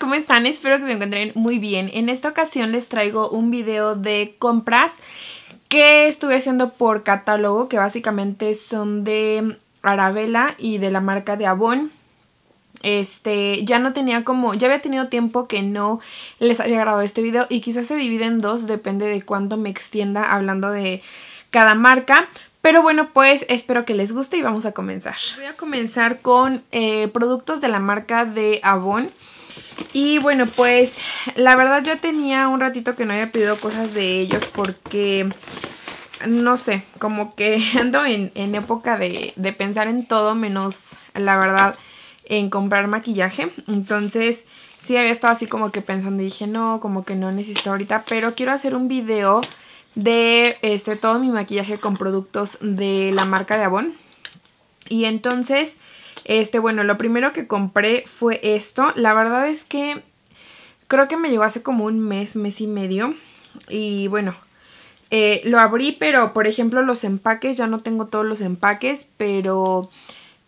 ¿cómo están? Espero que se encuentren muy bien. En esta ocasión les traigo un video de compras que estuve haciendo por catálogo, que básicamente son de Arabella y de la marca de Avon. Este, ya no tenía como, ya había tenido tiempo que no les había grabado este video y quizás se divide en dos, depende de cuánto me extienda hablando de cada marca. Pero bueno, pues espero que les guste y vamos a comenzar. Voy a comenzar con eh, productos de la marca de Avon. Y bueno, pues la verdad ya tenía un ratito que no había pedido cosas de ellos porque, no sé, como que ando en, en época de, de, pensar en todo menos, la verdad, en comprar maquillaje. Entonces sí había estado así como que pensando y dije, no, como que no necesito ahorita, pero quiero hacer un video de este todo mi maquillaje con productos de la marca de Avon. Y entonces... Este, bueno, lo primero que compré fue esto. La verdad es que creo que me llegó hace como un mes, mes y medio. Y bueno, eh, lo abrí, pero por ejemplo los empaques, ya no tengo todos los empaques, pero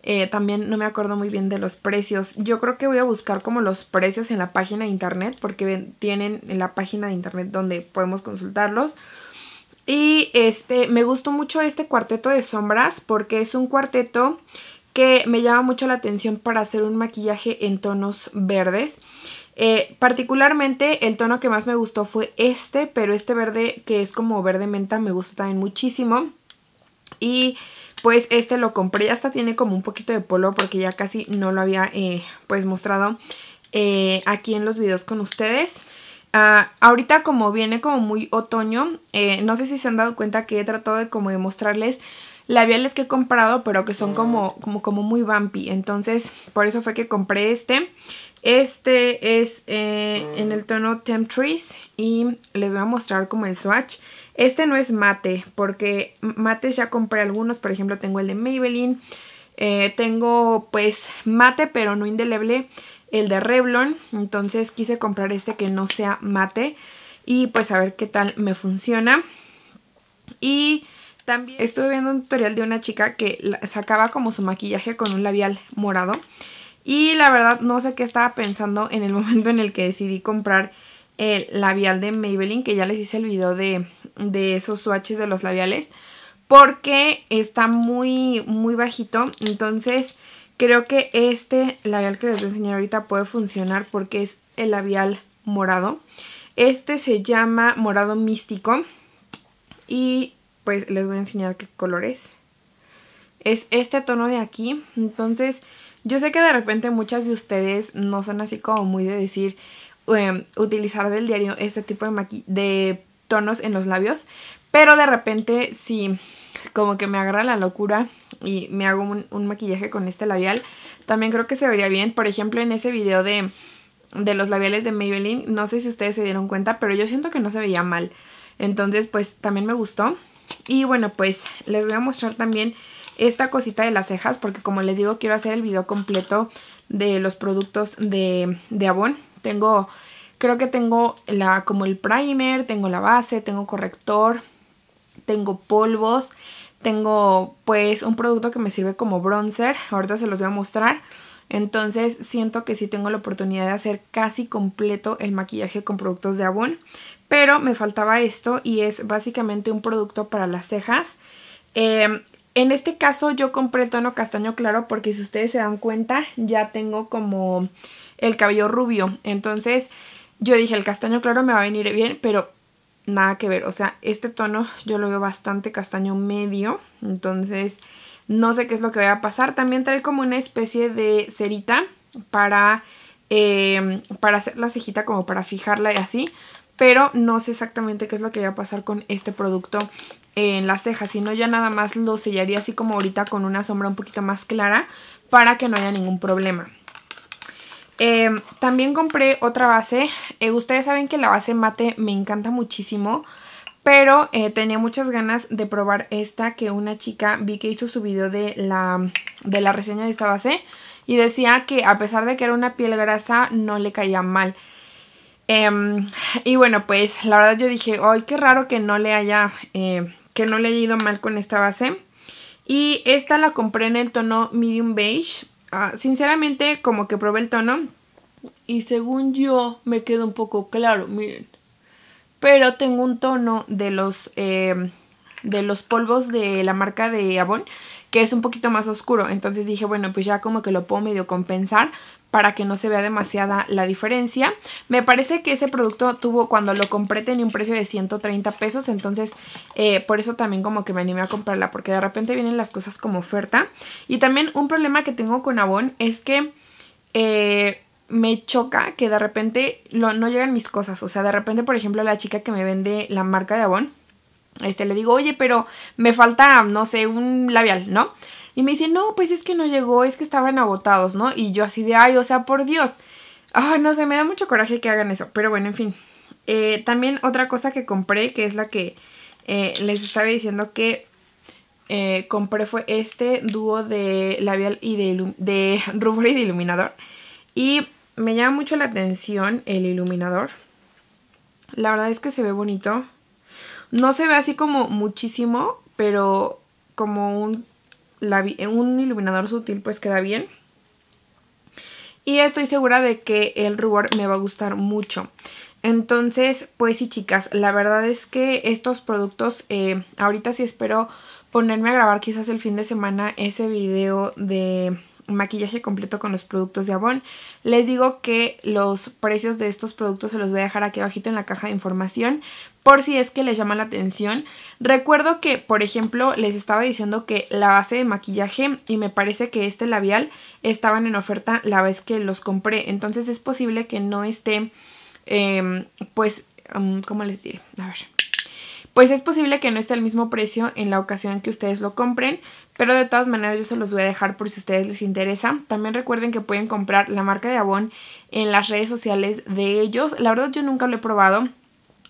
eh, también no me acuerdo muy bien de los precios. Yo creo que voy a buscar como los precios en la página de internet, porque tienen en la página de internet donde podemos consultarlos. Y este, me gustó mucho este cuarteto de sombras porque es un cuarteto que me llama mucho la atención para hacer un maquillaje en tonos verdes. Eh, particularmente el tono que más me gustó fue este, pero este verde que es como verde menta me gusta también muchísimo. Y pues este lo compré, ya hasta tiene como un poquito de polvo porque ya casi no lo había eh, pues mostrado eh, aquí en los videos con ustedes. Ah, ahorita como viene como muy otoño, no sé si se han dado cuenta que he tratado de como de mostrarles labiales que he comprado, pero que son mm. como, como, como muy bumpy. Entonces, por eso fue que compré este. Este es eh, en el mm. tono Temptress y les voy a mostrar como el swatch. Este no es mate, porque mate ya compré algunos, por ejemplo tengo el de Maybelline, eh, tengo pues mate pero no indeleble, el de Revlon, entonces quise comprar este que no sea mate y pues a ver qué tal me funciona. Y también. Estuve viendo un tutorial de una chica que sacaba como su maquillaje con un labial morado. Y la verdad no sé qué estaba pensando en el momento en el que decidí comprar el labial de Maybelline, que ya les hice el video de, esos swatches de los labiales, porque está muy, muy bajito, entonces creo que este labial que les voy a enseñar ahorita puede funcionar porque es el labial morado. Este se llama morado místico y pues les voy a enseñar qué color es. Es este tono de aquí, entonces yo sé que de repente muchas de ustedes no son así como muy de decir em, utilizar del diario este tipo de, de tonos en los labios, pero de repente si como que me agarra la locura y me hago un, maquillaje con este labial, también creo que se vería bien. Por ejemplo, en ese video de, de los labiales de Maybelline, no sé si ustedes se dieron cuenta, pero yo siento que no se veía mal. Entonces, pues también me gustó. Y bueno, pues les voy a mostrar también esta cosita de las cejas porque como les digo quiero hacer el video completo de los productos de, de Avon. Tengo, creo que tengo la, como el primer, tengo la base, tengo corrector, tengo polvos, tengo pues un producto que me sirve como bronzer, ahorita se los voy a mostrar. Entonces siento que sí tengo la oportunidad de hacer casi completo el maquillaje con productos de Avon. Pero me faltaba esto y es básicamente un producto para las cejas. Em, en este caso yo compré el tono castaño claro porque si ustedes se dan cuenta ya tengo como el cabello rubio. Entonces yo dije el castaño claro me va a venir bien, pero nada que ver. O sea, este tono yo lo veo bastante castaño medio. Entonces no sé qué es lo que va a pasar. También trae como una especie de cerita para, em, para hacer la cejita como para fijarla y así pero no sé exactamente qué es lo que va a pasar con este producto en las cejas, sino ya nada más lo sellaría así como ahorita con una sombra un poquito más clara para que no haya ningún problema. Em, también compré otra base, eh, ustedes saben que la base mate me encanta muchísimo, pero eh, tenía muchas ganas de probar esta que una chica vi que hizo su video de la, de la reseña de esta base y decía que a pesar de que era una piel grasa no le caía mal. Em, y bueno, pues la verdad yo dije, ay, qué raro que no le haya, eh, que no le haya ido mal con esta base. Y esta la compré en el tono medium beige. Ah, sinceramente, como que probé el tono y según yo me quedó un poco claro, miren. Pero tengo un tono de los em, de los polvos de la marca de Avon, que es un poquito más oscuro. Entonces dije, bueno, pues ya como que lo puedo medio compensar para que no se vea demasiada la diferencia. Me parece que ese producto tuvo, cuando lo compré, tenía un precio de 130 pesos. Entonces, eh, por eso también como que me animé a comprarla, porque de repente vienen las cosas como oferta. Y también un problema que tengo con Avon es que... Eh, me choca que de repente no llegan mis cosas. O sea, de repente, por ejemplo, la chica que me vende la marca de Avon este, le digo, oye, pero me falta, no sé, un labial, ¿no? Y me dice, no, pues es que no llegó, es que estaban agotados, ¿no? Y yo así de, ay, o sea, por Dios. Ay, ah, no sé, me da mucho coraje que hagan eso, pero bueno, en fin. Eh, también otra cosa que compré, que es la que eh, les estaba diciendo que eh, compré, fue este dúo de labial y de, de rubor y de iluminador. Y me llama mucho la atención el iluminador. La verdad es que se ve bonito. No se ve así como muchísimo, pero como un, un iluminador sutil pues queda bien. Y estoy segura de que el rubor me va a gustar mucho. Entonces, pues sí chicas, la verdad es que estos productos, eh, ahorita sí espero ponerme a grabar quizás el fin de semana ese video de maquillaje completo con los productos de Avon. Les digo que los precios de estos productos se los voy a dejar aquí abajito en la caja de información por si es que les llama la atención. Recuerdo que, por ejemplo, les estaba diciendo que la base de maquillaje y me parece que este labial estaban en oferta la vez que los compré. Entonces es posible que no esté, em, pues, como em, ¿cómo les diré? A ver pues es posible que no esté al mismo precio en la ocasión que ustedes lo compren, pero de todas maneras yo se los voy a dejar por si a ustedes les interesa. También recuerden que pueden comprar la marca de Avon en las redes sociales de ellos. La verdad yo nunca lo he probado,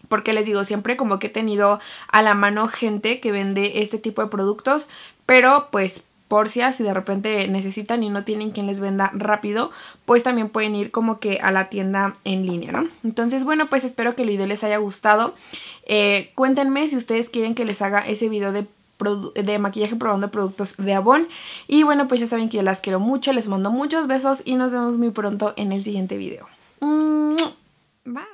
porque les digo, siempre como que he tenido a la mano gente que vende este tipo de productos, pero pues por si de repente necesitan y no tienen quien les venda rápido, pues también pueden ir como que a la tienda en línea, ¿no? Entonces, bueno, pues espero que el video les haya gustado. Eh, cuéntenme si ustedes quieren que les haga ese video de de maquillaje probando productos de Avon y bueno pues ya saben que yo las quiero mucho les mando muchos besos y nos vemos muy pronto en el siguiente video bye